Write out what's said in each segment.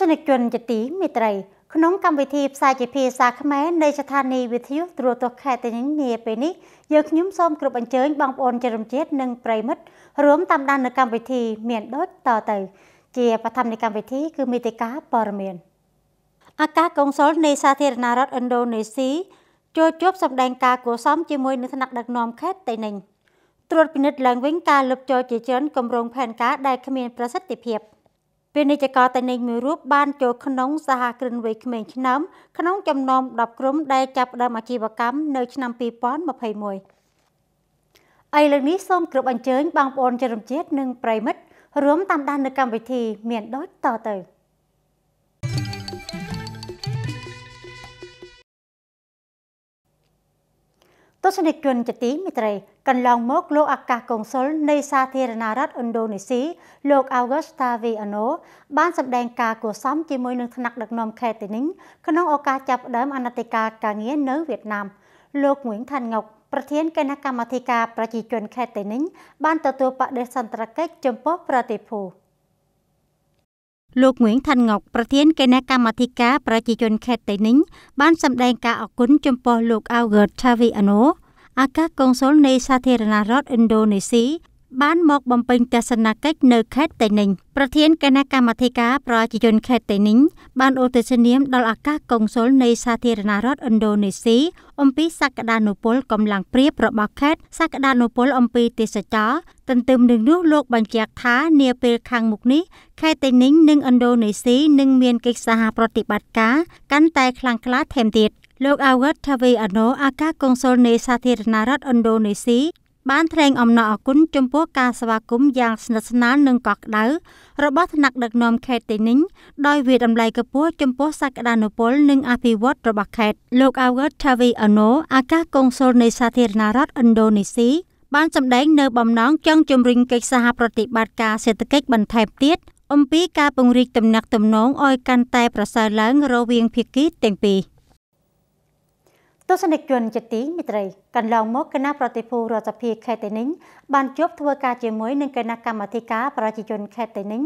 ស្សនិកជនជាទីមេត្រី ក្នុងកម្មវិធីផ្សាយជាភាសាខ្មែរនៃស្ថានីយ៍វិទ្យុទ្រទស្សន៍ខេត្តទាំងនេះពេលនេះយើងខ្ញុំសូមគោរពអញ្ជើញបងប្អូនជារំជាតិនិងប្រិមិត្តរួមតាមដាននៅកម្មវិធី មាន ដូចតទៅ ជាបឋមនៃកម្មវិធីគឺមេតិកាព័រមៀនអាកាសកុងស៊ុលនៃសាធារណរដ្ឋឥណ្ឌូនេស៊ីចូលជួបសម្ដែងការគួសមជាមួយនឹងថ្នាក់ដឹកនាំខេត្តតៃនិញត្រួតពិនិត្យឡើងវិញការលុបចោលជាច្រើនគម្រោងផែនការដែលគ្មាន ប្រសិទ្ធភាព។ពាណិជ្ជករតេនិចមួយរូបបានចូលក្នុងសហគ្រិនវ័យក្មេងឆ្នាំ ក្នុងចំណោម10ក្រុមដែលចាប់ផ្ដើមអាជីវកម្មនៅឆ្នាំ2021ឥឡូវនេះសូមគ្រប់អញ្ជើញបងប្អូនជនរួមជាតិនិងប្រិមិត្តរួមតាមដាននៅកម្មវិធី មានដូចតទៅ។ទស្សនិកជនជាទីមេត្រី កន្លងមកលោកអាកាសកុងស៊ុលនៃសាធារណរដ្ឋឥណ្ឌូនេស៊ីលោក Augusta Viano បានសម្ដែងការគួសមជាមួយនឹងថ្នាក់ដឹកនាំខេត្តទីនីងក្នុងឱកាសចាប់ផ្ដើមអនាធិការការងារនៅវៀតណាមលោកងួយថាន់ងុកប្រធានគណៈកម្មាធិការប្រជាជនខេត្តតេនិញបានទទួលបដិសន្ត្រកិច្ចចំពោះប្រតិភូ។លោកងឿងថាត់ងុកប្រធានគណៈកម្មាធិការប្រជាជនខេត្តតៃនីងបានសម្ដែងការអគុណចំពោះលោក August Taviano អាកាសកុងស៊ុលនៃសាធារណរដ្ឋឥណ្ឌូនេស៊ីបានមកបំពេញទស្សនកិច្ចនៅខេត្តតេនីងប្រធានគណៈកម្មាធិការប្រជាជនខេត្តតេនីងបានឧទ្ទិសនាមដល់អាកាសកុងស៊ុលនៃសាធារណរដ្ឋឥណ្ឌូនេស៊ីអំពីសក្តានុពលកម្លាំងប្រៀបរបស់ខេត្តសក្តានុពលអំពីទេសចរទន្ទឹមនឹងនោះលោកបញ្ជាក់ថានាពេលខាងមុខនេះខេត្តតេនីងនិងឥណ្ឌូនេស៊ីនឹងមានកិច្ចសហប្រតិបត្តិការកាន់តែខ្លាំងក្លាថែមទៀតលោក Awad Thavi Ano អាកាសកុងស៊ុលនៃសាធារណរដ្ឋឥណ្ឌូនេស៊ីបានថ្លែងអំណរអគុណចំពោះការស្វាគមន៍យ៉ាងស្និទ្ធស្នាលនិងកក់ក្ដៅរបស់ថ្នាក់ដឹកនាំខេត្តទីនីងដោយវាតម្លៃកពស់ចំពោះសក្តានុពលនិងអភិវឌ្ឍរបស់ខេត្តលោក Awad Tavi Ano អាកាសកុងស៊ុលនៃសាធារណរដ្ឋឥណ្ឌូនេស៊ីបានសម្ដែងនៅបំណងចង់ជំរុញកិច្ចសហប្រតិបត្តិការសេដ្ឋកិច្ចបន្ថែមទៀតអំពីការពង្រីកទំនាក់ទំនងឲ្យកាន់តែប្រសើរឡើងរវាងភាគីទាំងពីរ។ទស្សនិកជនជាទីមិត្តរីកន្លងមកគណៈប្រតិភូរដ្ឋសភាខេត្តតេនីងបានជួបធ្វើការជាមួយនឹងគណៈកម្មាធិការប្រជាជនខេត្តតេនីង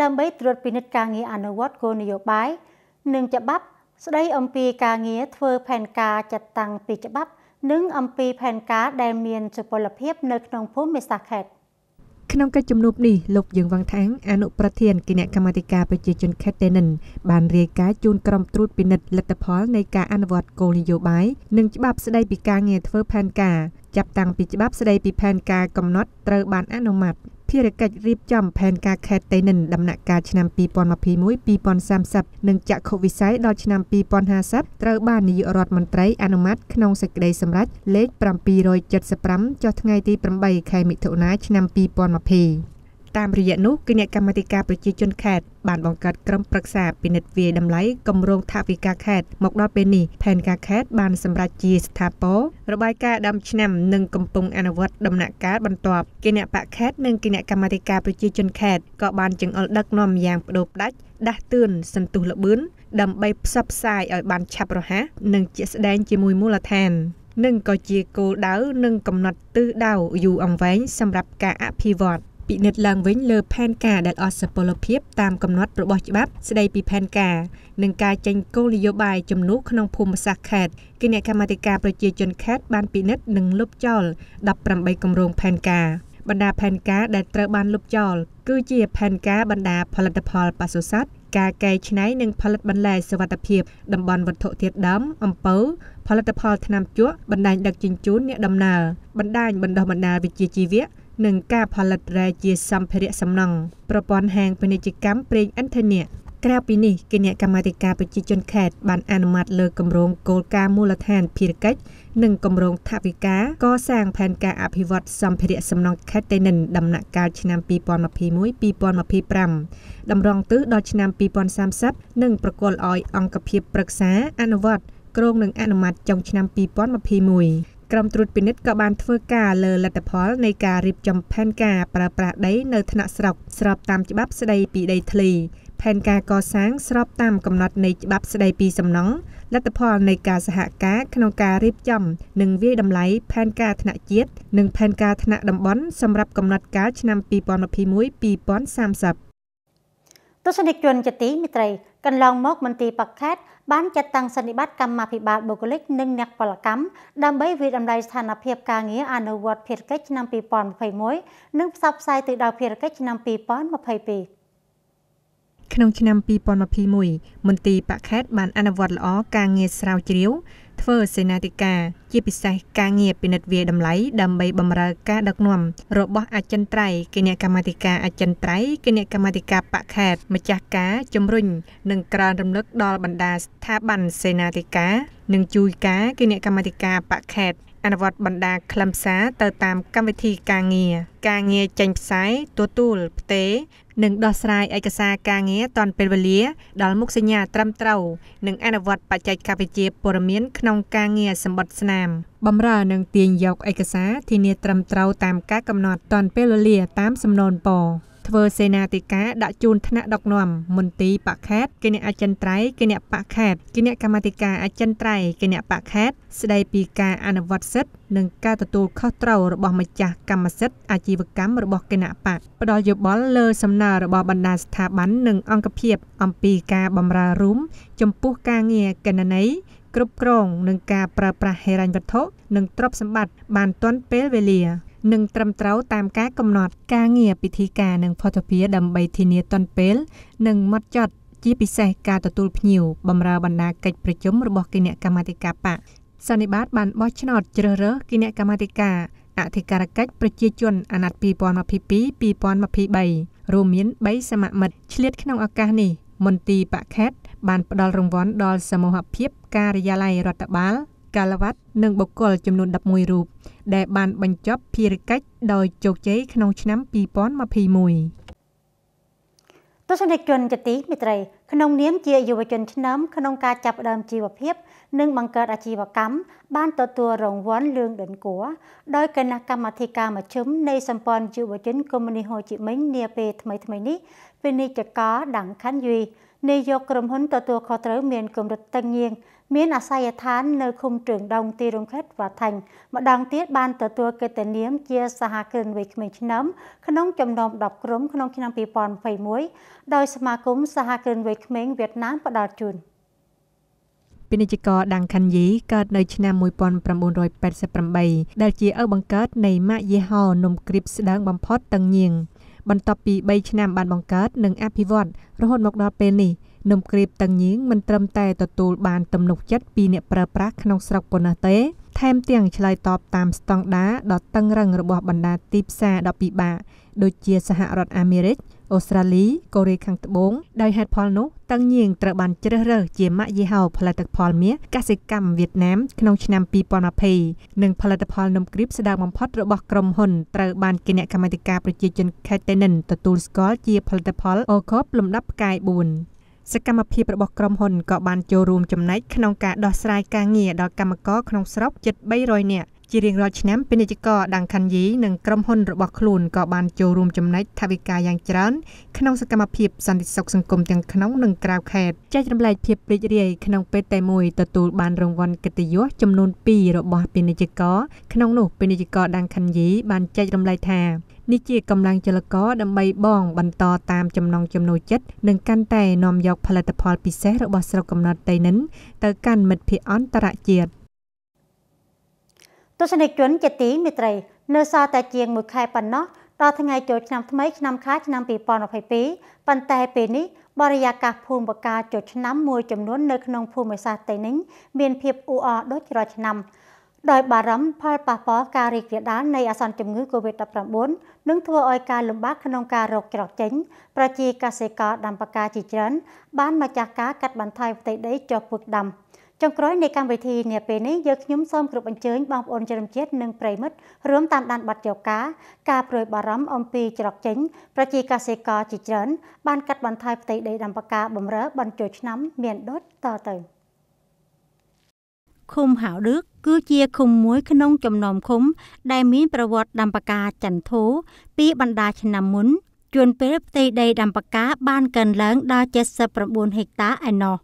ដើម្បីត្រួតពិនិត្យការងារអនុវត្តគោលនយោបាយនិងច្បាប់ស្ដីអំពីការងារធ្វើផែនការចាត់តាំងពីច្បាប់ និងអំពីផែនការដែលមានសុពលភាពនៅក្នុងភូមិមេសាខេត្តក្នុងកិច្ចជំនួបនេះលោកយើងវ៉ាងថាងអនុប្រធានគណៈកម្មាធិការប្រជាជន ខេត្តតេនិនបានរាយការណ៍ជូនក្រុមត្រួតពិនិត្យលទ្ធផលនៃការអនុវត្តគោលនយោបាយនិងច្បាប់ស្តីពីការងារធ្វើផែនការចាប់តាំងពីច្បាប់ស្តីពីផែនការកំណត់ត្រូវបានអនុម័តភារកិច្ចរៀបចំផែនការខេត្តតេនិនដំណាក់កាលឆ្នាំ2021-2030និងចក្ខុវិស័យដល់ឆ្នាំ2050ត្រូវបាននាយករដ្ឋមន្ត្រីអនុម័តក្នុងសេចក្តីសម្រេចលេខ775ចុះថ្ងៃទី8ខែមិថុនាឆ្នាំ2020តាមរយៈនោះគណៈកម្មាធិការប្រជាជនខេត្តបានបង្កើតក្រុមប្រឹក្សាពិនិត្យវាយតម្លៃគម្រោងថវិកាខេត្តមកដល់ពេលនេះផែនការខេត្តបានសម្រេចជាស្ថាពររបាយការណ៍ដើមឆ្នាំនិងកំពុងអនុវត្តដំណាក់កាលបន្ទាប់គណៈបកខេត្តនិងគណៈកម្មាធិការប្រជាជន ខេត្តក៏បានចង្អុលដឹកនាំយ៉ាងបដូរផ្ដាច់ដាស់តឿនសន្ទុះល្បឿនដើម្បីផ្សព្វផ្សាយឲ្យបាន ឆាប់រហ័សនិងជាក់ស្ដែងជាមួយមូលដ្ឋាន និងក៏ជាគោលដៅនិងកំណត់ទិសដៅយូរអង្វែងសម្រាប់ការអភិវឌ្ឍពិនិត្យឡើងវិញលើផែនការដែលអស់សុពលភាពតាមកំណត់របស់ច្បាប់ស្ដីពីផែនការនិងការចេញគោលនយោបាយជំនួសក្នុងភូមិសាស្ត្រខេត្តគណៈកម្មាធិការប្រជាជនខេត្តបានពិនិត្យនិងលុបចោល18គម្រោងផែនការបណ្ដាផែនការដែលត្រូវបានលុបចោលគឺជាផែនការបណ្ដាផលិតផលបសុសត្វការកែច្នៃនិងផលិតបន្លែសវត្ថភាពតំបន់វត្ថុធាតុដើមអំពៅផលិតផលថ្នាំជក់បណ្ដាញដឹកជញ្ជូនអ្នកដំណើរបណ្ដាញបណ្ដុះបណ្ដាលវិជ្ជាជីវៈនិងការផលិតរ៉ែជាសម្ភារៈសំណង់ប្រព័ន្ធហាងពាណិជ្ជកម្មប្រេងឥន្ធនៈក្រៅពីនេះគណៈកម្មាធិការប្រជាជនខេត្តបានអនុម័តលើគម្រោងគោលការណ៍មូលដ្ឋានភារកិច្ចនិងគម្រោងថវិកាកសាងផែនការអភិវឌ្ឍសម្ភារៈសំណង់ខេត្តតេនិនដំណាក់កាលឆ្នាំ2021-2025តម្រង់ទិសដល់ឆ្នាំ2030និងប្រគល់ឲ្យអង្គភាពប្រឹក្សាអនុវត្តគ្រោងនឹងអនុម័តចុងឆ្នាំ2021ក្រុមត្រួតពិនិត្យក៏បានធ្វើការលើលទ្ធផលនៃការរៀបចំផែនការប្រើប្រាស់ដីនៅថ្នាក់ស្រុកស្របតាមច្បាប់ស្តីពីដីធ្លី ផែនការកសាងស្របតាមកំណត់នៃច្បាប់ស្តីពីសំណង់លទ្ធផលនៃការសហការក្នុងការរៀបចំនិងវាយតម្លៃផែនការថ្នាក់ជាតិនិងផែនការថ្នាក់តំបន់សម្រាប់កំណត់ការឆ្នាំ2021-2030ទស្សនិកជនជាទីមិត្តរីកន្លងមកមន្ទីរប៉ាខេតបានចាត់តាំងសន្និបាតកម្មាភិបាលបុគ្គលិកនិងអ្នកពលកម្មដើម្បីវិដំឡៃស្ថានភាពការងារអនុវត្តភារកិច្ចឆ្នាំ2021និងផ្សព្វផ្សាយទៅដល់ភារកិច្ចឆ្នាំ2022ក្នុងឆ្នាំ2021មន្ទីរបកខេតបានអនុវត្តល្អការងារស្រាវជ្រាវធ្វើសេនាធិការជាពិសេសការងារពិនិត្យវាយតម្លៃដើម្បីបម្រើការដឹកនាំរបស់អចិន្ត្រៃយ៍គណៈកម្មាធិការអចិន្ត្រៃយ៍គណៈកម្មាធិការបកខេតម្ចាស់ការជំរុញនិងក្រើនរំលឹកដល់បੰដាស្ថាប័នសេនាធិការនិងជួយការគណៈកម្មាធិការបកខេតអនុវត្តបណ្ដាខ្លឹមសារទៅតាមកម្មវិធីការងារការងារចេញផ្សាយទទួលផ្ទេរនិងដោះស្រាយឯកសារការងារទាន់ពេលវេលា ដល់មុខសញ្ញាត្រឹមត្រូវនិងអនុវត្តបច្ចេកវិទ្យាព័ត៌មានក្នុងការងារសម្បត្តិស្នាមបំរើនិងទាញយកឯកសារធានាត្រឹមត្រូវតាមការកំណត់ទាន់ពេលវេលាតាមសំណូនពរធ្វើសេនាធិការដាក់ជូនថ្នាក់ដឹកនាំមន្ទីរបកខេតគណៈអចិន្ត្រៃយ៍គណៈបកខេតគណៈកម្មាធិការអចិន្ត្រៃយ៍គណៈបកខេតស្ដីពីការអនុវត្តសិទ្ធិនិងការទទួលខុសត្រូវរបស់ម្ចាស់កម្មសិទ្ធិអាជីវកម្មរបស់គណៈបកផ្ដល់យោបល់លើសំណើរបស់បណ្ដាស្ថាប័ននិងអង្គភាពអំពីការបម្រើរួមចំពោះការងារកណន័យគ្រប់គ្រងនិងការប្រើប្រាស់ហិរញ្ញវត្ថុនិងទ្រព្យសម្បត្តិបានទាន់ពេលវេលានិងត្រឹមត្រូវតាមការកំណត់ការងារពិធីការនិងផុសភារដើម្បីធានាទាន់ពេលនិងម៉ត់ចត់ជាពិសេសការទទួលភ្ញៀវបម្រើបណ្ដាកិច្ចប្រជុំរបស់គណៈកម្មាធិការបកសន្និបាត បានបោះឆ្នោតជ្រើសរើសគណៈកម្មាធិការអធិការកិច្ចប្រជាជនអាណត្តិ2022-2023រួមមាន3សមាមិត្តឆ្លៀតក្នុងឱកាសនេះមន្ទីរបកខេត បានផ្ដល់រង្វាន់ដល់សមូហភាពការិយាល័យរដ្ឋបាលកាលវ័តនិងបុគ្គលចំនួន11រូបដែលបានបញ្ចប់ភារកិច្ចដោយជោគជ័យក្នុង ឆ្នាំ2021ទស្សនិកជនជាទីមេត្រីក្នុងនាមជាយុវជនឆ្នើមក្នុងការចាប់ផ្ដើមជីវភាពនិងបង្កើតអាជីវកម្មបានទទួលរង្វាន់លឿងដិនគួរដោយគណៈកម្មាធិការមជ្ឈិមនៃសម្ព័ន្ធយុវជនកុម្មុយនីសហូជីមិញនាពេលថ្មីៗនេះពាណិជ្ជករដាំងខាន់យីនាយកក្រុមហ៊ុនទទួលខុសត្រូវមានកម្រិតតឹងញៀងមានអាសយដ្ឋាននៅឃុំទ្រឹងដងទីរំខិតវ៉ាថាញ់ម្ដងទៀតបានទទួលកិត្តិនាមជាសហគ្រិនវ័យក្មេងឆ្នាំក្នុងចំណោម10ក្រុមក្នុងឆ្នាំ2021ដោយសមាគមសហគ្រិនវ័យក្មេងវៀតណាមផ្ដល់ជូនពាណិជ្ជករដាំងខាន់យីកើតនៅឆ្នាំ1988ដែលជាឪបង្កើត នៃម៉ាកយីហោនំគ្រីបស្ដើងបំផុតតឹងញៀងបន្ទាប់ពី3ឆ្នាំបានបង្កើតនិងអភិវឌ្ឍរហូតមកដល់ពេលនេះនំគ្រីបតឹងញៀងមិនត្រឹមតែទទួលបានទំនុកចិត្តពីអ្នកប្រើប្រាស់ក្នុងស្រុកប៉ុណ្ណោះទេថែមទាំងឆ្លើយតបតាមស្តង់ដារដ៏តឹងរ៉ឹងរបស់បណ្ដាទីផ្សារដ៏ពិបាកដូចជាសហរដ្ឋអាមេរិកអូស្ត្រាលីកូរ៉េខាងត្បូងដោយហេតុផលនោះតឹងញៀងត្រូវបានជ្រើសរើសជាម៉ាកយីហោ ផលិតផលមាសកសិកម្មវៀតណាមក្នុងឆ្នាំ2020និងផលិតផលនំគ្រីបស្ដើងបំផុតរបស់ក្រុមហ៊ុនត្រូវបានគណៈកម្មាធិការប្រជាជនខេត្តតេនិនទទួលស្គាល់ជាផលិតផលអូកបលំដាប់ផ្កាយ4សកម្មភាពរបស់ក្រុមហ៊ុនក៏បានចូលរួមចំណែកក្នុងការដោះស្រាយការងារដល់កម្មករក្នុងស្រុកជិត300នាក់ជារៀងរាល់ឆ្នាំពាណិជ្ជករដាងខាន់យីនិងក្រុមហ៊ុនរបស់ខ្លួនក៏បានចូលរួមចំណែកថវិកាយ៉ាងច្រើនក្នុងសកម្មភាពសន្តិសុខសង្គមទាំងក្នុងនិងក្រៅខេត្តចែករំលែកភាពរីករាយ ក្នុងពេលតែមួយទទួលបានរង្វាន់កិត្តិយសចំនួន2របស់ពាណិជ្ជករក្នុងនោះពាណិជ្ជករដាងខាន់យីបានចែករំលែកថានេះជាកម្លាំងចលករដើម្បីបងបន្តតាមចំណងចំណូលចិត្តនិងកាន់តែនាំយក ផលិតផល ពិសេសរបស់ស្រុកកំណត់តៃនិនទៅកាន់មិត្តភ័ក្តិអន្តរជាតិទស្សនិកជនជាទីមេត្រីនៅសល់តែជាង1ខែប៉ុណ្ណោះដល់ថ្ងៃចូលឆ្នាំថ្មីឆ្នាំខាឆ្នាំ2022ប៉ុន្តែពេលនេះបរិយាកាសភូមិបកាចូលឆ្នាំមួយចំនួននៅក្នុងភូមិសាស្ត្រតេនិញមានភាពអ៊ូអរដូចរាល់ឆ្នាំដោយបារម្ភផលប៉ះពាល់ការរីករាលដាលនៃអាសន្នជំងឺ Covid-19 នឹងធ្វើឲ្យការលំបាកក្នុងការរកច្រកចេញប្រជាកសិករដាំបកាជាច្រើនបានម្ចាស់ការកាត់បន្ថយផ្ទៃដីចុះពឹកដាំចុងក្រោយនៃកម្មវិធីនាពេលនេះយើងខ្ញុំសូមគ្រប់អញ្ជើញបងប្អូនជនជាតិនិងប្រិមិត្តរួមតាមដានបទចោការការប្រួយបារម្ភអំពីច្រកចេញប្រជាកសិករជាច្រើនបានកាត់បន្ថយផ្ទៃដីដំបកាបំរើបានចូលឆ្នាំមានដូចតទៅឃុំហៅដឹកគឺជាឃុំមួយក្នុងចំណោមឃុំដែលមានប្រវត្តិដំបកាចន្ទធូពីបណ្ដាឆ្នាំមុនជួនពេលផ្ទៃដីដំបកាបានកើនឡើងដល់79ហិកតាឯណោះ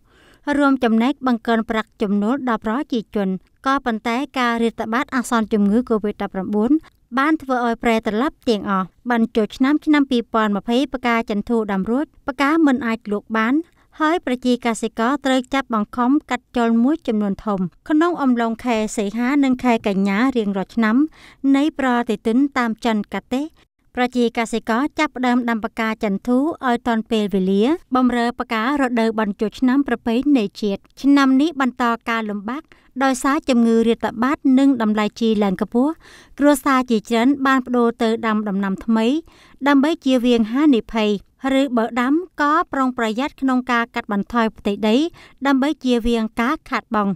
រួមចំណែកបង្កើនប្រាក់ចំណូលដល់ប្រជាជនក៏ប៉ុន្តែការរាតត្បាតអាសន្នជំងឺ Covid-19 បានធ្វើឲ្យប្រែត្រឡប់ទាំងអស់បានចូលឆ្នាំឆ្នាំ2020ផ្កាចន្ទធូដាំរួចផ្កាមិនអាចលក់បាន ហើយប្រជាកសិករត្រូវចាប់បង្ខំកាត់ចុលមួយចំនួនធំ ក្នុងអំឡុងខែសីហានិងខែកញ្ញារៀងរាល់ឆ្នាំនៃប្រតិទិនតាមចន្ទកតេប្រជាកសិករចាប់ផ្ដើមដាំផ្កាចន្ទធូឲ្យទាន់ពេលវេលាបំរើផ្ការដូវបញ្ចុះឆ្នាំប្រពៃណីជាតិឆ្នាំនេះបន្តការលំបាកដោយសារជំងឺរាតត្បាតនិងតម្លៃជីឡើងខ្ពស់គ្រួសារជាច្រើនបានប្ដូរទៅដាំដំណាំថ្មីដើម្បីជៀសវាងហានិភ័យឬបើដាំក៏ប្រុងប្រយ័ត្នក្នុងការកាត់បន្ថយផ្ទៃដីដើម្បីជៀសវាងការខាតបង់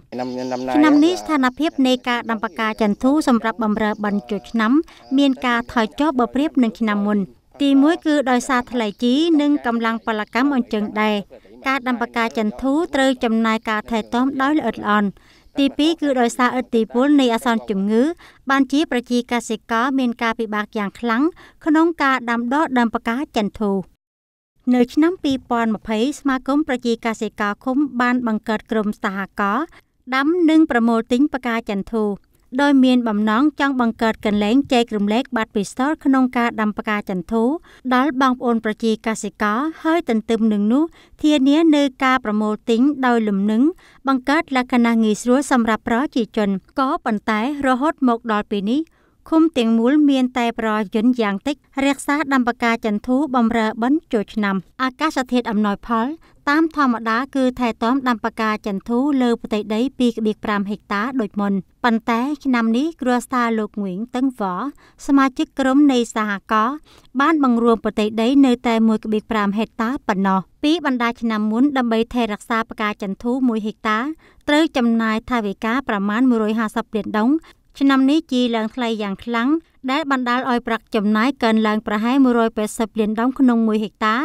ឆ្នាំនេះស្ថានភាពនៃការដាំផ្កាចន្ទធូសម្រាប់បម្រើបញ្ចុឆ្នាំមានការថយចុះបើប្រៀបនឹងឆ្នាំមុនទី1គឺដោយសារថ្លៃជីនិងកម្លាំងពលកម្មអញ្ចឹងដែរការដាំផ្កាចន្ទធូត្រូវចំណាយការថែទាំ ដោយល្អិតល្អន់ទី2គឺដោយសារឥទ្ធិពលនៃអសន្នជំងឺ បានជាប្រជាកសិករមានការពិបាកយ៉ាងខ្លាំងក្នុងការដាំដុះដើមផ្កាចន្ទធូនៅឆ្នាំ2020ស្មាគមប្រជាកសិករឃុំបានបង្កើតក្រុមសហការដាំនិងប្រមូលទិញផ្កាចន្ទធូដោយមានបំណងចង់បង្កើតកន្លែងចែករំលែកប័ណ្ណពិសោធន៍ក្នុងការដាំផ្កាចន្ទធូ ដល់បងប្អូនប្រជាកសិករហើយទន្ទឹមនឹងនោះធានានៅការប្រមូលទិញដោយលំនឹងបង្កើតលក្ខណៈងាយស្រួលសម្រាប់ប្រជាជនក៏ប៉ុន្តែរហូតមកដល់ពេលនេះឃុំទាំងមូលមានតែប្រយុទ្ធយ៉ាងតិចរក្សាដំបកាចន្ទូបំរើបិណ្ឌចូលឆ្នាំ អាកាសធាតុអំណោយផលតាមធម្មតាគឺថែទាំដំបកាចន្ទូលើផ្ទៃដី2.5ហិកតាដូចមុនប៉ុន្តែឆ្នាំនេះគ្រួសារលោកងួយតឹងវ៉សមាជិកក្រុមនៃសហករណ៍បានបង្រួមផ្ទៃដីនៅតែ1.5ហិកតាប៉ុណ្ណោះពីបណ្ដាឆ្នាំមុនដើម្បីថែរក្សាផ្កាចន្ទូ1ហិកតាត្រូវចំណាយថវិកាប្រមាណ150លានដុងឆ្នាំនេះជីឡើងថ្លៃយ៉ាងខ្លាំងដែលបណ្ដាលឲ្យប្រាក់ចំណាយកើនឡើងប្រហែល180លានដុំក្នុង1ហិកតា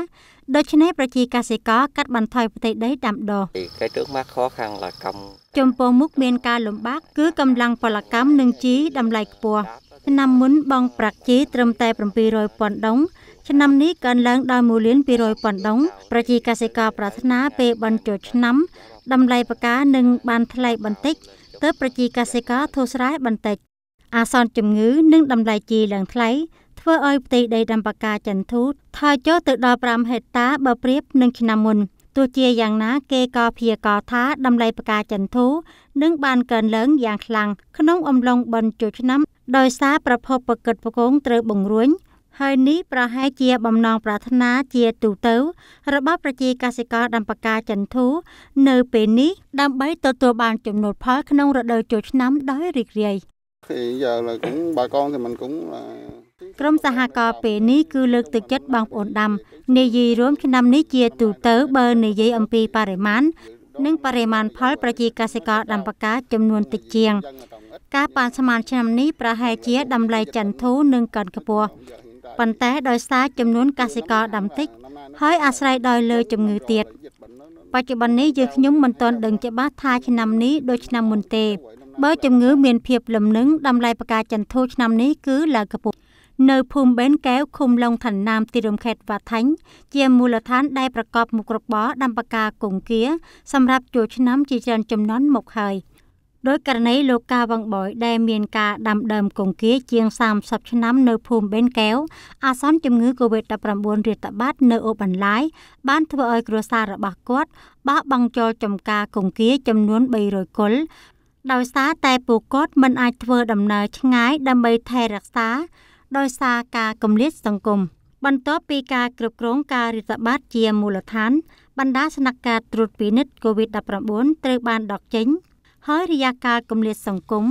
ដូច្នេះប្រជាកសិករកាត់បន្ថយផ្ទៃដីដាំដុះគេទើបមកខខាងលកម្មចំពោះមុខមានការលំបាកគឺកម្លាំងពលកម្មនិងជីតម្លៃខ្ពស់ឆ្នាំមុនបងប្រាក់ជីត្រឹមតែ700ពាន់ដុំឆ្នាំនេះកើនឡើងដល់1លាន200ពាន់ដុំប្រជាកសិករប្រាថ្នាពេលបិណ្ឌចូលឆ្នាំតម្លៃផ្កានឹងបានថ្លៃបន្តិចទើបប្រជាកសិករធូរស្រាយបន្តិច អាសន្នជំងឺនិងតម្លៃជីឡើងថ្លៃធ្វើឲ្យផ្ទៃដីដំបកាចន្ទធូថយចុះទៅដល់5ហិកតាបើប្រៀបនឹងឆ្នាំមុនទោះជាយ៉ាងណាគេក៏ព្យាករថាតម្លៃផ្កាចន្ទធូនឹងបានកើនឡើងយ៉ាងខ្លាំងក្នុងអំឡុងបិណ្ឌចូលឆ្នាំដោយសារប្រភពប្រកឹតប្រគងត្រូវបង្រួញ ហើយនេះប្រហែលជាបំណងប្រាថ្នាជាទូទៅរបស់ប្រជាកសិករដំបកាចន្ទធូ នៅពេលនេះដើម្បីទទួលបានចំណូលផលក្នុងរដូវចូលឆ្នាំដោយរីករាយ thì giờ là cũng bà con thì mình cũng là ក្រុមសហការណ៍ពេលនេះគឺលើកទឹកចិត្តបងប្អូនដាំនិយាយរួមឆ្នាំនេះជាទូទៅបើនិយាយអំពីបរិមាណនិងបរិមាណផល ប្រជាកសិករដាំបង្ការចំនួនតិចជាងការប៉ាន់ស្មានឆ្នាំនេះប្រហែលជាតម្លៃចន្ទធូនិងកាន់ខ្ពស់ប៉ុន្តែដោយសារចំនួនកសិករដាំតិចហើយអាស្រ័យដោយលើជំងឺទៀតបច្ចុប្បន្ននេះយើងខ្ញុំមិនទាន់ដឹងច្បាស់ថាឆ្នាំនេះដូចឆ្នាំមុនទេ បើជំងឺមានភាពលំនឹងតម្លៃប្រកាចន្ទធូឆ្នាំនេះគឺឡើងខ្ពស់នៅភូមិបេនកែវឃុំឡុងឋាននាមទីរំខេតវ៉ាថាញ់ជាមូលដ្ឋានដែលប្រកបមុខរបរដាំបកាកុងគា សម្រាប់ជួឆ្នាំជាច្រើនចំនួនមកហើយ។ដោយករណីលោកកាវងបយ ដែលមានការដាំដើមកង្គៀជាង30ឆ្នាំនៅភូមិបេនកែវអាសន្នជំងឺ Covid-19 រាតត្បាតនៅអូបន្លាយបានធ្វើឲ្យគ្រួសាររបស់គាត់បាក់បង់ចោលចំការកង្គៀចំនួន300គល់ដោយសារតែពួកគាត់មិនអាចធ្វើដំណើរឆ្ងាយដើម្បីថែរក្សា ដោយសារការគម្លាតសង្គមបន្ទាប់ពីការគ្រប់គ្រងការរាតត្បាតជាមូលដ្ឋានបណ្ដាស្នាក់ការត្រួតពិនិត្យ COVID-19 ត្រូវបានដកចេញហើយរយៈកាលគម្លាតសង្គម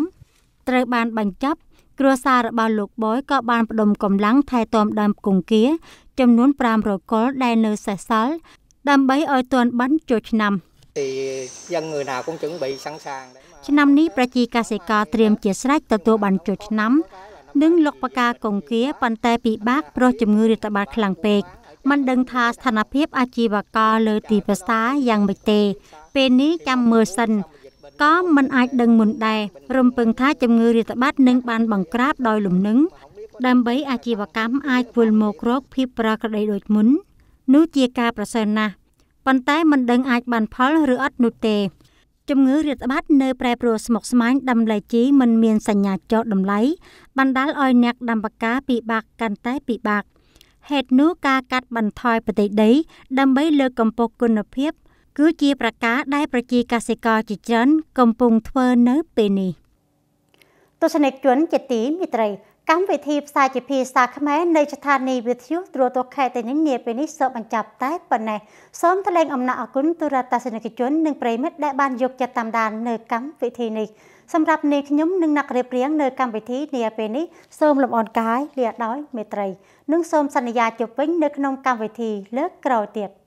ត្រូវបានបញ្ចប់ គ្រួសាររបស់លោកបយក៏បានផ្ដុំកម្លាំងថែទាំដើមគង្គាចំនួន5រកុលដែលនៅសេសសល់ដើម្បីឲ្យទាន់បិណ្ឌចូលឆ្នាំឆ្នាំនេះប្រជាកសិករត្រៀមជាស្រេចទទួលបានចូលឆ្នាំ និងលុកបកាកង្គាប៉ុន្តែពិបាកព្រោះជំងឺរាតត្បាតខ្លាំងពេកมันដឹងថាស្ថានភាពអាជីវករលើទីផ្សារយ៉ាងមិនទេពេលនេះចាំមើលសិនក៏មិនអាចដឹងមុនដែររំពឹងថាជំងឺរាតត្បាតនឹងបានបង្ក្រាបដោយលំនឹងដើម្បីអាជីវកម្មអាចវិលមករកភាពប្រក្រតីដូចមុននោះជាការប្រសើរណាស់ប៉ុន្តែមិនដឹងអាចបានផលឬអត់នោះទេ ជំងឺរាតត្បាតនៅប្រែប្រួលស្មុគស្មាញដំឡៃជីមិនមានសញ្ញាចោតដំឡៃបណ្ដាលឲ្យអ្នកដាំបកាពិបាកកាន់តែពិបាកហេតុនោះការកាត់បន្ថយប្រតិដីដើម្បីលើកកម្ពស់គុណភាពគឺជាប្រការដែលប្រជាកសិករជាច្រើនកំពុងធ្វើនៅពេលនេះទស្សនិកជនជាទីមេត្រីកម្មវិធីផ្សាយជាភាសាខ្មែរនៅស្ថានីយ៍វិទ្យុទ្រទខេត្តទាំងនេះនាពេលនេះសូមបញ្ចប់តែប៉ុណ្ណេះសូមថ្លែងអំណរអគុណទូរទស្សនិកជននិងប្រិមិត្តដែលបានយកចិត្តតាមដាននៅកម្មវិធីនេះសម្រាប់នាងខ្ញុំនិងអ្នករៀបរៀងនៅកម្មវិធីនាពេលនេះសូមលំអរកាយលាដោយមេត្រីនិងសូមសន្យាជួបវិញនៅក្នុងកម្មវិធីលើកក្រោយទៀត។